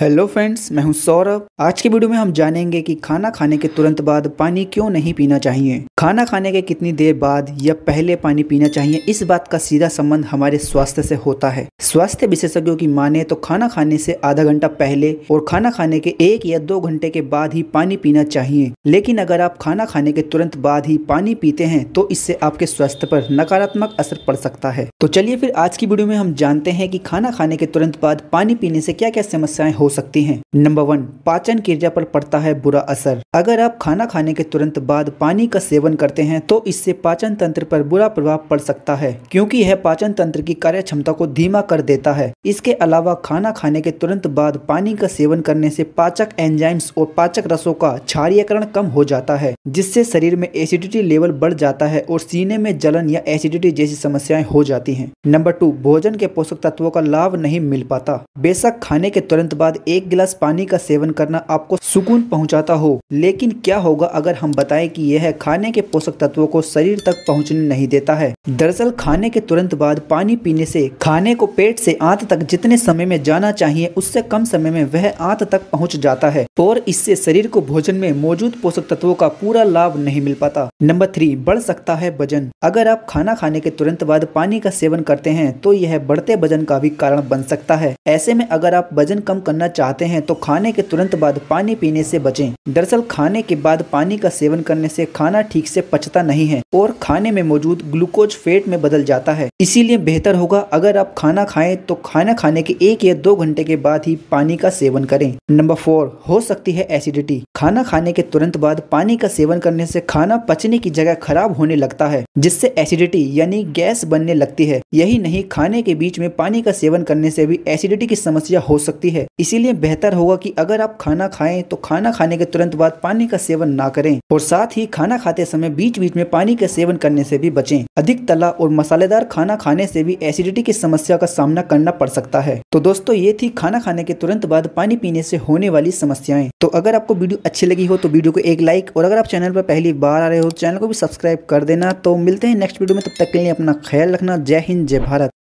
hello friends मैं हूं सौरभ आज की वीडियो में हम जानेंगे कि खाना खाने के तुरंत बाद पानी क्यों नहीं पीना चाहिए खाना खाने के कितनी देर बाद या पहले पानी पीना चाहिए इस बात का सीधा संबंध हमारे स्वास्थ्य से होता है स्वास्थ्य विशेषज्ञों की माने तो खाना खाने से आधा घंटा पहले और खाना खाने के एक या दो घंटे के बाद ही पानी पीना चाहिए लेकिन अगर आप खाना खाने के तुरंत बाद ही पानी पीते हैं तो इससे आपके स्वास्थ्य पर नकारात्मक असर पड़ सकता है तो चलिए फिर आज की वीडियो में हम जानते हैं की खाना खाने के तुरंत बाद पानी पीने से क्या क्या समस्याएं हो सकती हैं नंबर वन पाचन क्रिया पर पड़ता है बुरा असर अगर आप खाना खाने के तुरंत बाद पानी का सेवन करते हैं तो इससे पाचन तंत्र पर बुरा प्रभाव पड़ सकता है क्योंकि यह पाचन तंत्र की कार्य क्षमता को धीमा कर देता है इसके अलावा खाना खाने के तुरंत बाद पानी का सेवन करने से पाचक एंजाइम्स और पाचक रसों का क्षारियकरण कम हो जाता है जिससे शरीर में एसिडिटी लेवल बढ़ जाता है और सीने में जलन या एसिडिटी जैसी समस्याएं हो जाती है नंबर टू भोजन के पोषक तत्वों का लाभ नहीं मिल पाता बेशक खाने के तुरंत बाद बाद एक गिलास पानी का सेवन करना आपको सुकून पहुंचाता हो लेकिन क्या होगा अगर हम बताएं कि यह खाने के पोषक तत्वों को शरीर तक पहुंचने नहीं देता है दरअसल खाने के तुरंत बाद पानी पीने से खाने को पेट से आंत तक जितने समय में जाना चाहिए उससे कम समय में वह आंत तक पहुँच जाता है और इससे शरीर को भोजन में मौजूद पोषक तत्वों का पूरा लाभ नहीं मिल पाता नंबर थ्री बढ़ सकता है वजन अगर आप खाना खाने के तुरंत बाद पानी का सेवन करते हैं तो यह बढ़ते वजन का भी कारण बन सकता है ऐसे में अगर आप वजन कम करना करना चाहते हैं तो खाने के तुरंत बाद पानी पीने से बचें दरअसल खाने के बाद पानी का सेवन करने से खाना ठीक से पचता नहीं है और खाने में मौजूद ग्लूकोज फेट में बदल जाता है इसीलिए बेहतर होगा अगर आप खाना खाएं तो खाना खाने के एक या दो घंटे के बाद ही पानी का सेवन करें नंबर फोर हो सकती है एसिडिटी खाना खाने के तुरंत बाद पानी का सेवन करने से खाना पचने की जगह खराब होने लगता है जिससे एसिडिटी यानी गैस बनने लगती है यही नहीं खाने के बीच में पानी का सेवन करने से भी एसिडिटी की समस्या हो सकती है इसीलिए बेहतर होगा कि अगर आप खाना खाएं तो खाना खाने के तुरंत बाद पानी का सेवन ना करें और साथ ही खाना खाते समय बीच बीच में पानी का सेवन करने से भी बचें अधिक तला और मसालेदार खाना खाने से भी एसिडिटी की समस्या का सामना करना पड़ सकता है तो दोस्तों ये थी खाना खाने के तुरंत बाद पानी पीने से होने वाली समस्याएं तो अगर आपको वीडियो अच्छी लगी हो तो वीडियो को एक लाइक और अगर आप चैनल पर पहली बार आ रहे हो चैनल को भी सब्सक्राइब कर देना तो मिलते हैं नेक्स्ट वीडियो में तब तक के लिए अपना ख्याल रखना जय हिंद जय भारत